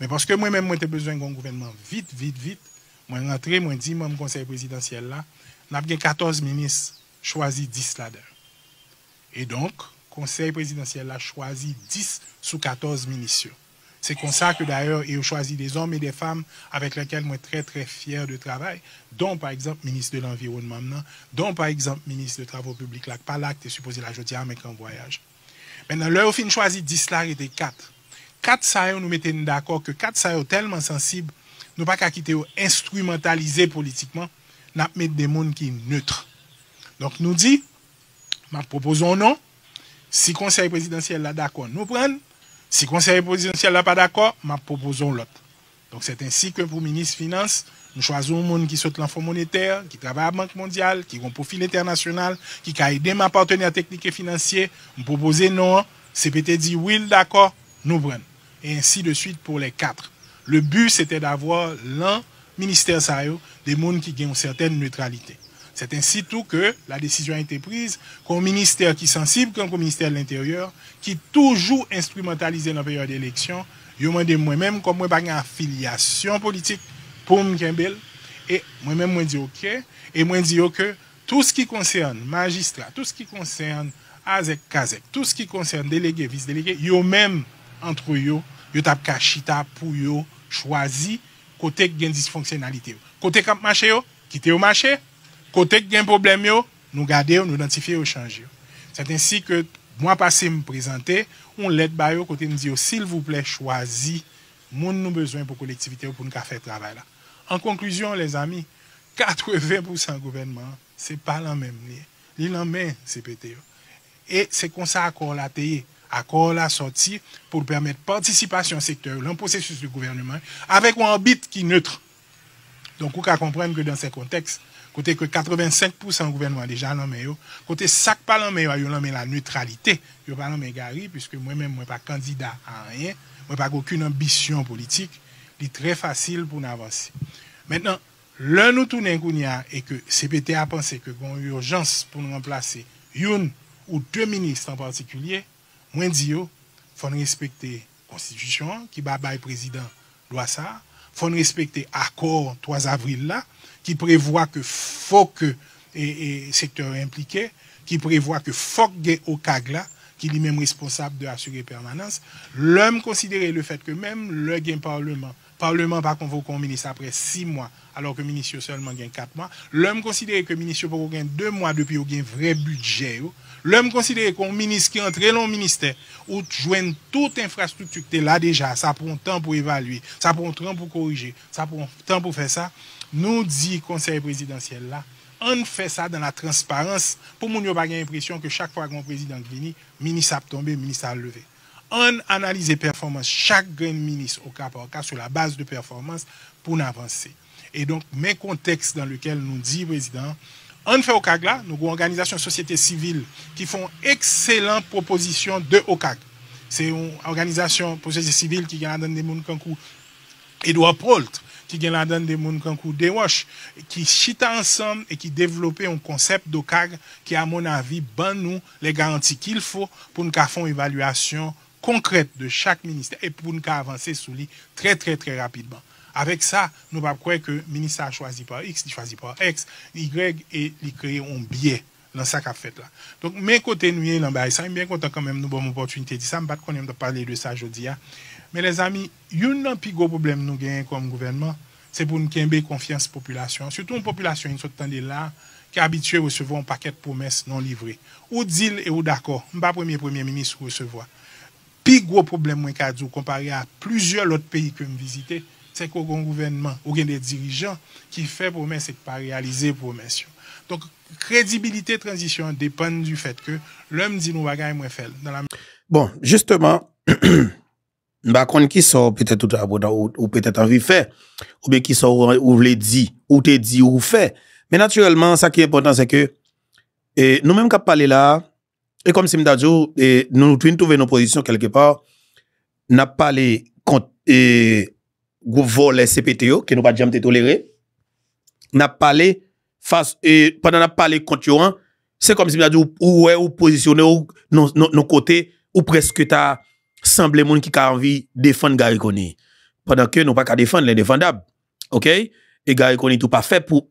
Mais parce que moi-même, moi, j'ai besoin d'un gouvernement vite, vite, vite. Moi, rentré, moi, dit, moi, conseil présidentiel là, n'a bien 14 ministres choisi 10 là-dedans. Et donc, le conseil présidentiel a choisi 10 sous 14 ministres. C'est comme ça que d'ailleurs, il a choisi des hommes et des femmes avec lesquels moi très très fier de travail, dont par exemple ministre de l'Environnement, dont par exemple ministre de Travaux Publics, là, pas tu est supposé la jeudi avec ah, en voyage. Maintenant, là, a choisi 10 là, et 4. 4 ça, nous mettons d'accord que 4 ça, est tellement sensible, nous pas qu'à quitter instrumentaliser politiquement, nous mettre des mondes qui sont neutres. Donk nou di, ma proposon non, si konserre prezidentiel la d'akor nou pren, si konserre prezidentiel la pa d'akor, ma proposon lot. Donk se ten si ke pou minis finance, nou chwazon moun ki sote l'enfant moneter, ki travay a bank mondial, ki kon profil eternasyonal, ki ka ide m'aportener teknike financier, m'propose non, se pete di will d'akor, nou pren. Ensi de suite pou le katre, le bu se ten d'avouan lan minister sa yo, de moun ki genw certaine neutralitey. C'est ainsi tout que la décision a été prise Kon ministère qui est sensible Kon ministère de l'intérieur Qui toujours instrumentalise l'envoyeur d'élection Yo mwen de mwen mèm Kon mwen bagnan affiliation politique Poum ken bel Et mwen mèm mwen di yo ke Et mwen di yo ke Tout ce qui concerne magistrat Tout ce qui concerne azek kazek Tout ce qui concerne délégué, vice-délégué Yo mèm entre yo Yo tap kachita pou yo choisi Kote gen disfonksyonalité Kote kamp mache yo, kite yo mache yo Kotèk gen problem yo, nou gade yo, nou identifiye yo, chanji yo. Sèt ansi ke mwa pase mpresante, on let bayo kotèm diyo, sil vouple, chwazi moun nou bezwen pou kolektivite yo, pou nou ka fè travè la. An konklusyon, les amy, 80% gouvenman, se pa lan men mne. Li nan men se pète yo. E se konsa akor la teye, akor la soti, pou permèt participasyon sektè, l'anposesus de gouvenman, avèk ou ambit ki nètr. Donk ou ka komprèm ke dan se konteks, Côté que 85% du gouvernement déjà nommé yo. Côté sac pas yo, la neutralité. Yo pas nommé gari puisque moi-même, moi pas candidat à rien. Moi pas aucune ambition politique. C'est très facile pour nous avancer. Maintenant, l'un nous tourner et que CPT a pensé que y a une urgence pour nous remplacer une ou deux ministres en particulier, moins dit, il faut respecter la Constitution qui baba le président doit ça faut respecter l'accord 3 avril là, qui prévoit que faut que et, secteur impliqué, qui prévoit que faut que au CAGLA, qui lui-même responsable de assurer permanence, l'homme considérait le fait que même le gain parlement, parlement pas convoquer un ministre après six mois, alors que le ministre seulement gagne quatre mois, l'homme considérait que le ministre va gagner deux mois depuis qu'il a un vrai budget, L'homme considéré comme ministre qui entre dans le ministère, ou joindre toute infrastructure qui est là déjà, ça prend temps pour évaluer, ça prend temps pour corriger, ça prend temps pour faire ça. Nous dit conseil présidentiel là, on fait ça dans la transparence pour que nous pas l'impression que chaque fois qu'un président vient, ministre a tombé, ministre a levé. On analyse les performances chaque ministre au cas par cas sur la base de performance pour avancer. Et donc, mes contextes dans lequel nous dit président, en fait, OCAG, là, nous avons une organisation société civile qui font excellente proposition de OCAG. C'est une organisation société civile qui a des gens coup Edouard Prolt, qui a donner des gens comme Dewash, qui chita ensemble et qui développent un concept d'OCAG qui, à mon avis, ben nous les garanties qu'il faut pour nous faire une évaluation concrète de chaque ministère et pour nous avancer sous lit très, très, très rapidement. Avek sa, nou pa kwe ke ministra a chwazi pa, X di chwazi pa, X, Y e li kreye un bie nan sa ka fet la. Donk men kote nou ye lan ba, san yon ben kontan kan men nou bon moun pwortunite di sa, mbat konen mdo pale de sa jodi ya. Men le zami, yon nan pi go problem nou genye konm gouvernement, se pou nou kenbe konfians populasyon. Soutou mpopulasyon yon sot tande la, ki abitye resevo an paket pwomes non livre. Ou dil e ou dako, mba premye premye mimi sou resevo. Pi go problem mwen kajou, kompare a plujer lot peyi ke mvizite, se kon kon gouvenman, ou gen bon, de dirijan, ki fe pou men se pa realize pou men syon. Donk kredibilite transisyon depan du fet ke lèm di nou bagay mwen fel. Bon, justeman, bakon ki so, petet ou te apoda ou petet anvi fe, ou be ki so ou vle di, ou te di ou fe, men naturelman, sa ki important se ke, nou menm kap pale la, e kom si mdadjou, nou nou twin touve nou posisyon kelke pa, nap pale kont, e... Goup vo le CPTO, ki nou pa dijam te tolere, na pale, e, pendant na pale kontyoran, se kom si mi la di ou we ou posisyone ou nou non, non, non kote, ou preske ta, sanble moun ki ka anvi defan gare koni. Pendant ke nou pa ka defan, le defan dab. Ok? E gare koni tou pa fet ou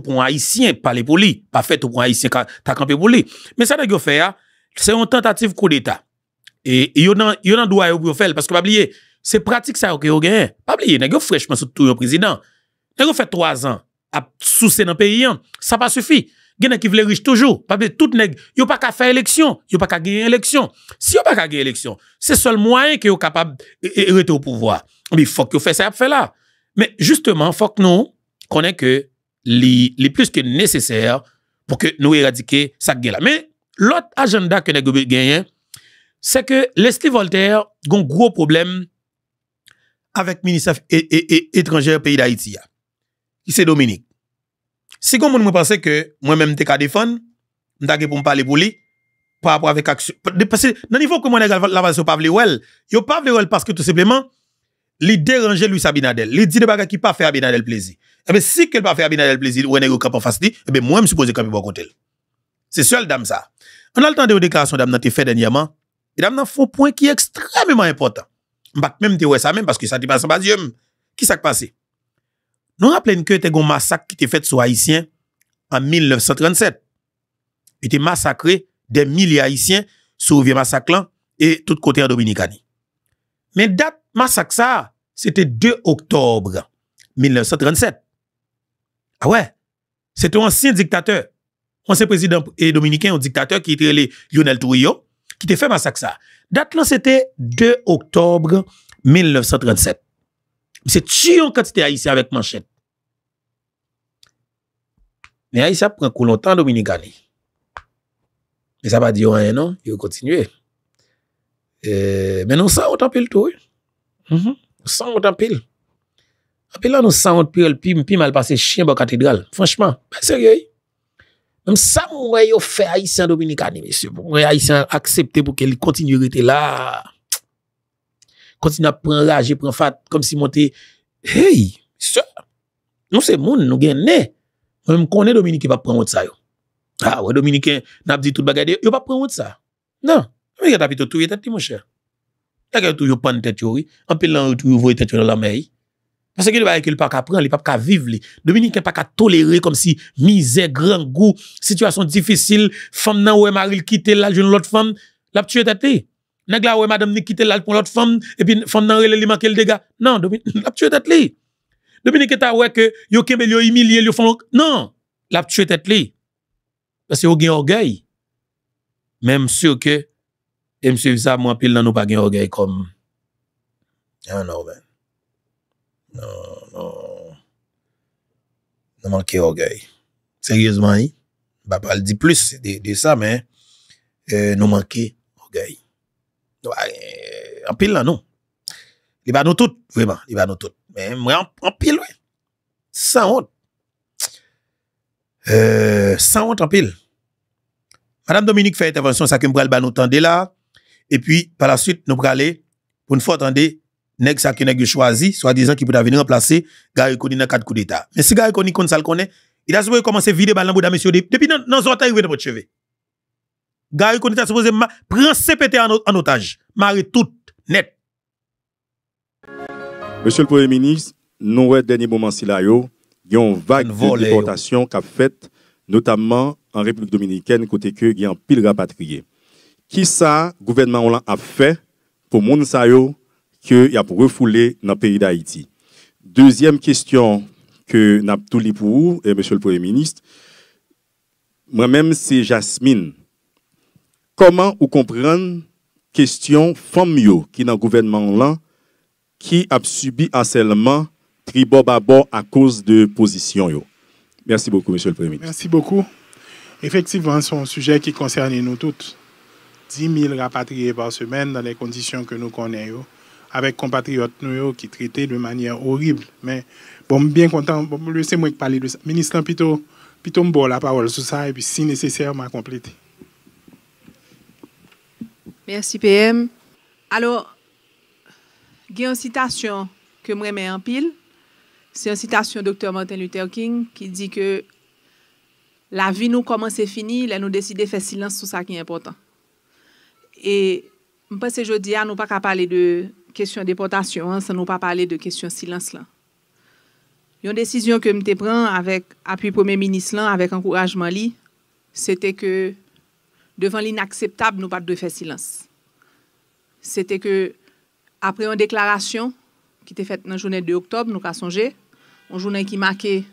pou an aisyen, pale pou li, pa fet ou pou an aisyen, ta kampe pou li. Men sa nan gyo fe ya, se yon tentatif kou de ta. E yon nan do a yo pou yo fel, paske pa blye, Se pratik sa yo ke yo genyen. Pabli, yo nèk yo frechman sou tou yo prezident. Nèk yo fè 3 an ap sousen an peyi an. Sa pa soufi. Genèk yo vle riche toujou. Pabli, tout nèk yo pa ka fè eleksyon. Yo pa ka genyen eleksyon. Si yo pa ka genyen eleksyon, se sol mwanyen ke yo kapab erete e, e ou pouvoi. Bi fòk yo fè sa ap fè la. Men, justeman, fòk nou, konèk yo li plus ke nèsesèr pou ke nou eradike sak genyan. Men, lot agenda ke nèk yo genyen, se ke Leslie Voltaire gon gro probleme avèk minisèf etranjèr e, e, peyi d'Haïti ya. Ki se Dominique. Se kon moun mwen pase ke mwen mèm te ka defon, mwen tagè pou m'pale pou li, pa apre avèk aksyon. Nan nifon kon mwen e galvan la vansyo pavle wèl, yo pavle wèl paske tout sepleman li deranje luis abinadel. Li di de baga ki pa fè abinadel plezi. Ebe eh si ke l pa fè abinadel plezi, ou ene yo kapon fasi di, ebe eh mwen m'supose kapi pou akontel. Se sol dam sa. An al tan de ou dekansyon dam nan te fè den yaman, e dam nan fò pwen ki Mbak mèm te wè sa mèm, paske sa te masak basyèm. Ki sa k'pase? Nou rappelè n'ke te goun masak ki te fèt sou Haitien an 1937. E te masakre den mili Haitien sou vye masaklan e tout kote an Dominikani. Men dat masak sa, se te 2 oktobre 1937. A wè, se te ansyen diktatèr, ansen prezident Dominikè an diktatèr ki te lè Lionel Trouillon, ki te fè masak sa. A wè, Dat lan sete 2 oktobre 1937. Mise tsyon katite Aïsè avèk manchen. Mè Aïsè ap pren kou lontan domini gani. Mè sa pa di yo anye non, yo kontinue. Euh, mè nou san wot anpil tou. Mè mm-hmm. san wot anpil. Anpil lan nou san wot anpil, mè pi malpase chien bo katedral. Franchman, mè serye yi. ça moi yo fait haïtien dominicain monsieur pour moi haïtien accepter pour qu'elle continue rester là continue à prendre rage prendre fat comme si monter hey monsieur nous c'est monde nous gagné même connaît dominicain pas prendre ça yo ah ouais dominicain n'a dit tout bagarre yo pas prendre ça non mais as plutôt tout tête mon cher tout toujours pas tête yo en pile là toujours voyer tête dans la mer Pase ke li baye ke li pa ka pran, li pa pa ka viv li. Dominik e pa ka tolere kom si mize, gran gou, situasyon difisil, fom nan wè maril kite lal joun lout fom, la ptue tate. Nag la wè madam ni kite lal pou lout fom epi fom nan rel li manke l dega. Nan, la ptue tate li. Dominik e ta wè ke yo keme, yo imilie, yo fom, nan, la ptue tate li. Pase yo gen orgey. Men msye ke e msye vizab mwen pil nan nou pa gen orgey kom. I ah, know that. Nou non. non manke orgey. Seryezman yi? Ba pal di plus de sa men. Eh, nou manke orgey. Nou manke eh, orgey. An pil lan nou. Li ba nou tout. Vreman. Li ba nou tout. Men mwen an pil wey. San on. San on an pil. Madame Dominique fè intervensyon sakèm bral ban nou tende la. E pi pal la süt nou brale. Poun fò tende. nèg ça que choisi, soi-disant qui pourrait venir remplacer Gary Koni dans quatre coups d'état. Mais si Gary Koni ça le connaît, il a supposé commencer à vider balle dans monsieur depuis dans dans son temps il votre cheveux. Gary Koni a supposé prendre CPT en, en otage, marre tout net. Monsieur le Premier ministre, nous avons dernier moment si là yo, une vague de déportation qu'a fait notamment en République dominicaine côté que y a un pile rapatrié. Qui ça gouvernement a fait pour moun sa yo y a refoulé dans le pays d'Haïti. Deuxième question que n'a tous les pour et eh, monsieur le Premier ministre, moi-même c'est Jasmine. Comment vous comprenez question femme qui dans le gouvernement là qui a subi harcèlement tribord à cause de position Merci beaucoup monsieur le Premier ministre. Merci beaucoup. Effectivement, c'est un sujet qui concerne nous toutes. 10 000 rapatriés par semaine dans les conditions que nous connaissons avec compatriotes nous qui traitaient de manière horrible. Mais bon, bien content, bon, c'est moi qui parle de ça. Ministre, plutôt, plutôt me la parole sur ça et puis si nécessaire, m'a complété. Merci PM. Alors, il y a une citation que je remets en pile. C'est une citation du Dr Martin Luther King qui dit que la vie nous commence et finit, là nous décidons de faire silence sur ça qui est important. Et je pense que je dis, nous pas qu'à parler de Question déportation, hein, ça nous pas parlé de question silence là. Une décision que me prend avec appui premier ministre là, avec encouragement là, c'était que devant l'inacceptable, nous parlons de faire silence. C'était que après une déclaration qui était faite la journée de octobre, nous cassons songer un journée qui marquait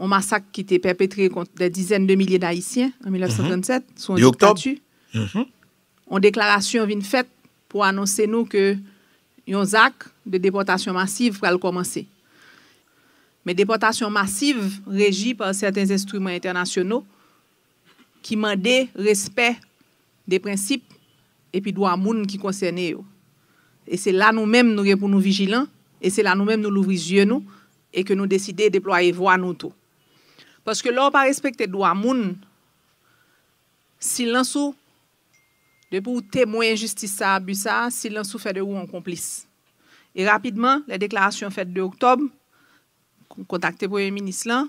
un massacre qui était perpétré contre des dizaines de milliers d'Haïtiens en 1927, mhm. son dictature. Mhm. Une déclaration qui faite pour annoncer nous que yon zak de déportation massive va commencer. Mais déportation massive régie par certains instruments internationaux qui mandent respect des principes et puis droits moun qui eux. Et c'est là nous-mêmes nous répondons nous vigilants et c'est là nous-mêmes nous l'ouvrons yeux et que nous décidons de déployer voix nous tout. Parce que là, on pas respecté droits moun, silence sous Debout justice à ça, s'il en souffre de ou en complice. Et rapidement, les déclarations faites de octobre, contacté Premier ministre là,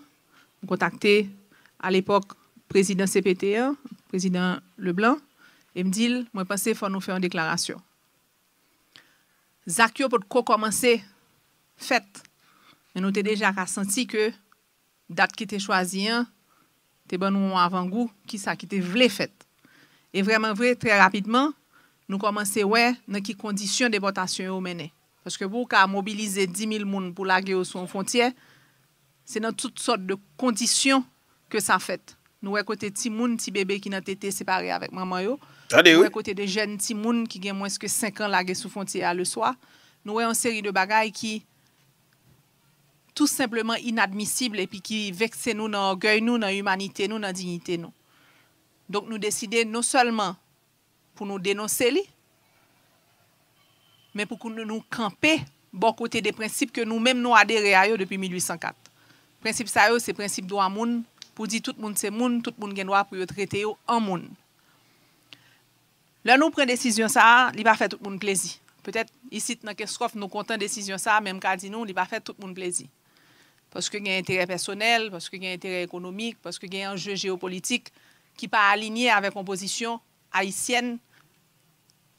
contacté à l'époque président CPT1, hein, président Leblanc, et me dit, moi pense qu'il faut nous faire une déclaration. Zakio pour commencer fête. Mais nous avons déjà ressenti que date qui était choisie, c'était hein, bon avant-goût, qui ça qui était voulu fête. Et vraiment vrai, très rapidement, nous commençons à voir dans quelles conditions de déportation nous Parce que pour mobiliser 10 000 personnes pour la guerre sur une frontière, c'est dans toutes sortes de conditions que ça fait. Nous avons côté petit des petit bébé qui n'a été séparés avec maman. Nous avons côté des jeunes petits qui ont moins que 5 ans la guerre sur frontière le soir. Nous avons une série de choses qui tout simplement inadmissibles et puis qui vexent nous, nous orgueil nous, notre humanité nous, notre dignité donc nous décidons non seulement pour nous dénoncer, mais pour nous, nous camper bon côté des principes que nous-mêmes nous adhérons à eux depuis 1804. Principe ça c'est le principe droit pour dire tout le monde c'est monde, tout le monde gen droit pour traiter en monde. Là nous prenons décision ça, il va faire tout le monde plaisir. Peut-être ici dans catastrophe nous content décision ça même qu'à dit nous, il va faire tout le monde plaisir. Parce qu'il y a un intérêt personnel, parce qu'il y a un intérêt économique, parce qu'il y a un jeu géopolitique ki pa alinye ave kompozisyon Haitien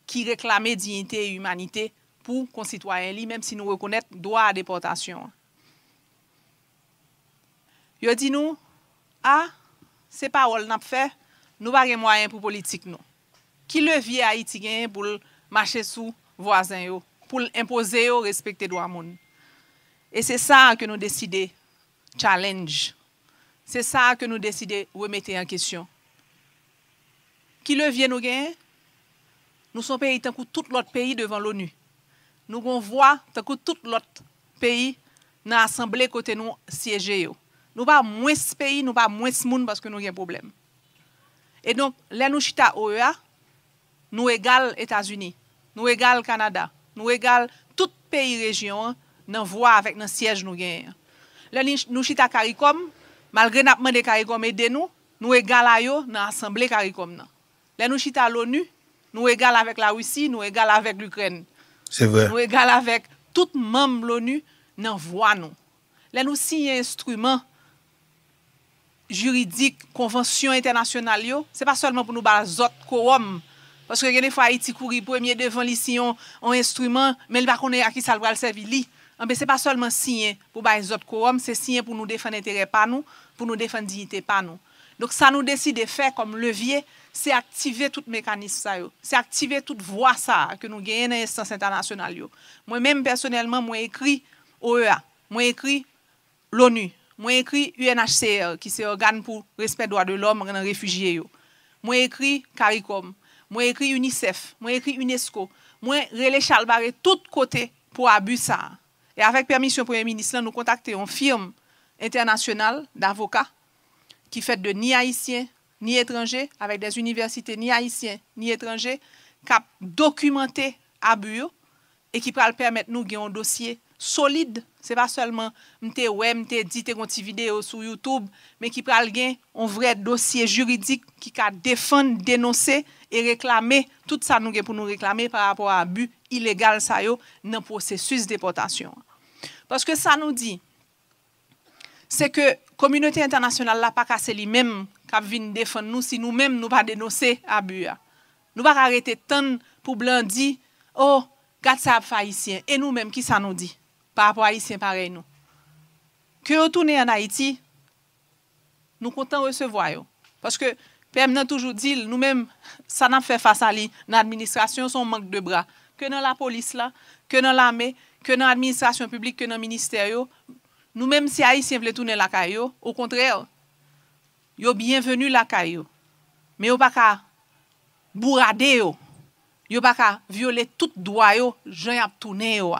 ki reklame dinite e humanite pou konsitwoyen li, menm si nou rekounet doa depotasyon. Yo di nou, a, se pa wol nap fe, nou bagen mwayen pou politik nou. Ki le vie Haitien pou mache sou voisin yo, pou l'impose yo respekte doa moun. E se sa ke nou deside challenge. Se sa ke nou deside wemete en kesyon. Qui le vient nous gagner Nous sommes pays tant que tout l'autre pays devant l'ONU. Nous avons voix tant que tout l'autre pays dans l'Assemblée côté nous siéger. Nous pas moins pays, nous pas moins monde parce que nous avons un problème. Et donc, là, nous chita OEA, nous égal États-Unis, nous égal Canada, nous égal tout pays région dans voie avec nos siège nous sommes Là, nous CARICOM, malgré n'a demandé CARICOM aider nous, nous égal à yo dans l'Assemblée CARICOM. Là, nous chita à l'ONU, nous égal avec la Russie, nous égal avec l'Ukraine. C'est vrai. Nous égal avec tout membre l'ONU, nous voit nous. Là, nous signons instrument juridique, convention internationale, n'est pas seulement pour nous battre autres quorum. Parce que des fois, Haïti courir premier devant ici, on, on instrument, mais il va connaître à qui ça va le servir. Ah, Ce n'est pas seulement signer pour les autres quorum, c'est signer pour nous défendre l'intérêt pas nous, pour nous défendre dignité pas nous. Donc ça nous décide de faire comme levier, c'est activer tout mécanisme c'est activer toute voie ça que nous gagnons dans l'instance internationale moi même personnellement moi écrit OEA moi écrit l'ONU moi écrit UNHCR qui c'est organe pour respect droits de l'homme dans réfugiés moi écrit CARICOM moi écrit UNICEF moi écrit UNESCO moi relais tout côté pour abuser. ça et avec permission premier ministre nous contacter une firme internationale d'avocats qui fait de ni haïtiens ni étrangers, avec des universités, ni haïtiens, ni étrangers, qui ont documenté bureau et qui pourra permettre nous d'avoir un dossier solide. Ce n'est pas seulement m'te web, m'te dit, vidéo sur YouTube, mais qui pourra gagner un vrai dossier juridique qui peut défendre, dénoncer et réclamer tout ça nous pour nous réclamer par rapport à abus illégal ça yo processus de déportation. Parce que ça nous dit, c'est que communauté internationale n'a pas cassé lui-même qui viennent nous défendre si nous-mêmes, nous n'avons pas dénoncé l'abus. Nous n'avons pas arrêté tant de gens pour dire « Oh, regarde ça, fait un Et nous-mêmes, qui nous dit Par rapport à pareil, nous. que retourner en Haïti, nous comptons recevoir. Parce que, comme nous toujours dit, nous-mêmes, ça n'a fait face à l'administration, son manque de bras. Que dans la police, que dans l'armée, que dans l'administration publique, que dans le ministère, nous-mêmes, si Aïtien voulait tourner là au contraire yo byenvenu lakay yo, me yo baka bourade yo, yo baka viole tout doa yo, jen ap toune yo,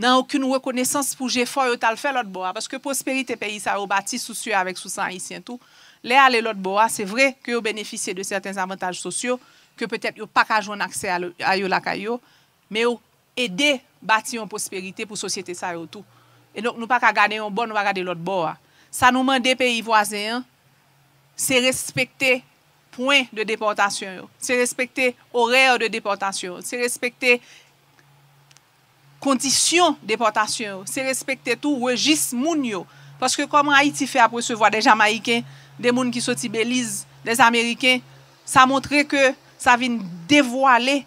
nan okyoun rekonesans pou jè fò, yo tal fè lot bo a, paske prosperite peyi sa yo bati sou syo avèk sou san isyen tou, le ale lot bo a, se vre ke yo benefise de certain avantaj sosyo, ke petèp yo pakajon akse a yo lakay yo, me yo ede bati yon prosperite pou sosyete sa yo tou, e nou pakagane yon bon wakade lot bo a, sa nou mande peyi voazen yo, Se respekte point de deportasyon yo, se respekte horer de deportasyon yo, se respekte kondisyon deportasyon yo, se respekte tou rejist moun yo. Paske koma Haiti fè apre sevoa de Jamaikèn, de moun ki sotibélize, de Amerikèn, sa montre ke sa vin devoale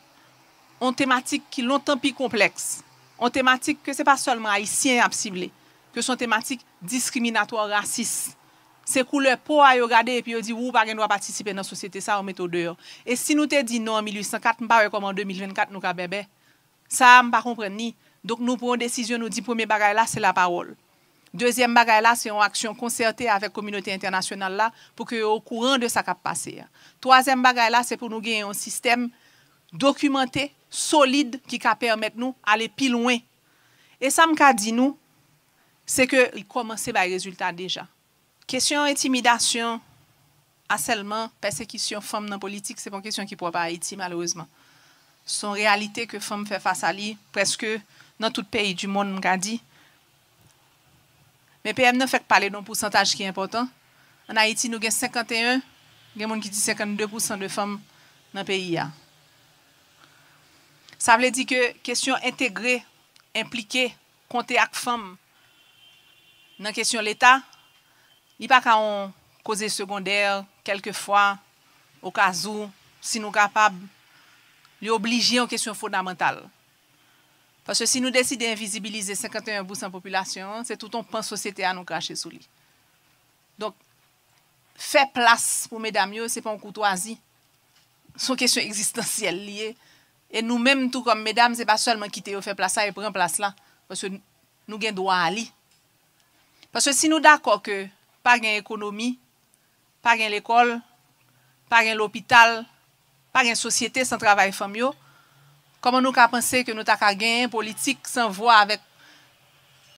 an tematik ki lontan pi kompleks. An tematik ke se pa solman Haitien ap sible, ke son tematik diskriminato raciste. C'est couleur pour à regarder et puis on dit ou pas va droit participer dans société ça on met au dehors. Et si nous te dit non en 1804, faire comme en 2024 nous ka bébé. Ça pas comprendre Donc nous prenons décision, nous dit premier bagage là c'est la parole. Deuxième bagage là c'est une action concertée avec la communauté internationale là pour que au courant de ça qui passé. Troisième bagage là c'est pour nous gagner un système documenté solide qui ca permettre nous aller plus loin. Et ça que dit nous c'est que il commencer les résultats déjà. Kesyon etimidasyon aselman, ah, persekisyon fom nan politik, se bon kesyon ki pouwa pa Haiti malouzman. Son realite ke fom fe fasa li preske nan tout peyi du moun ngan di me peyem nan fek pale don pousantaj ki important nan Haiti nou gen 51 gen moun ki di 52% de fom nan peyi ya. Sa vle di ke kesyon entegre, implike konte ak fom nan kesyon l'Etat I pa ka on kose sekondèr kelke fwa ou kazu si nou kapab li obliji an kèsyon fondamental. Pasè si nou desi de invisibilize 51 bousan populasyon, se touton pan sosyete an nou krashe sou li. Donk, fè plas pou mèdame yo, se pan koutouazi sou kèsyon existensyel liye. E nou mèm tou kom mèdame, se pa solman kite yo fè plasa e pren plas la. Pasè nou gen dwa a li. Pasè si nou dakò ke pa gen ekonomi, pa gen l'ekol, pa gen l'opital, pa gen sosyete san travay famyo, koman nou ka pense ke nou ta ka gen politik san vwa avèk.